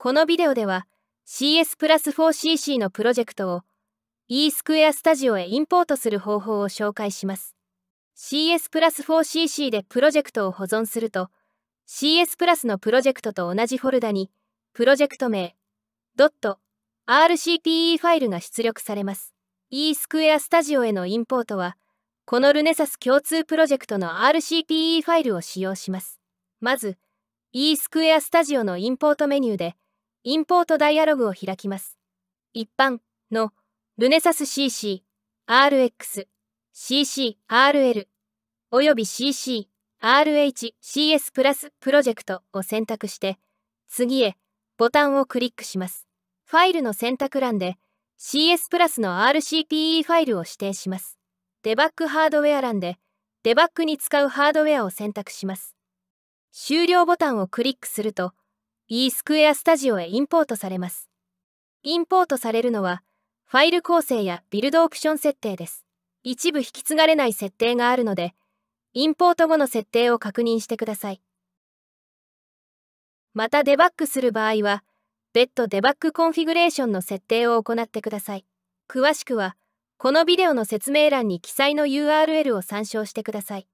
このビデオでは CS プラス 4CC のプロジェクトを e スクエアスタジオへインポートする方法を紹介します。CS プラス 4CC でプロジェクトを保存すると CS プラスのプロジェクトと同じフォルダにプロジェクト名 .rcpe ファイルが出力されます。e スクエアスタジオへのインポートはこのルネサス共通プロジェクトの RCPE ファイルを使用します。まず e スクエアスタジオのインポートメニューで「インポートダイアログを開きます。一般のルネサス CC、RX、CC、RL、および CC、RH、CS プラスプロジェクトを選択して、次へボタンをクリックします。ファイルの選択欄で CS プラスの RCPE ファイルを指定します。デバッグハードウェア欄でデバッグに使うハードウェアを選択します。終了ボタンをクリックすると、e スクエアスタジオへインポートされます。インポートされるのは、ファイル構成やビルドオプション設定です。一部引き継がれない設定があるので、インポート後の設定を確認してください。またデバッグする場合は、別途デバッグコンフィグレーションの設定を行ってください。詳しくは、このビデオの説明欄に記載の URL を参照してください。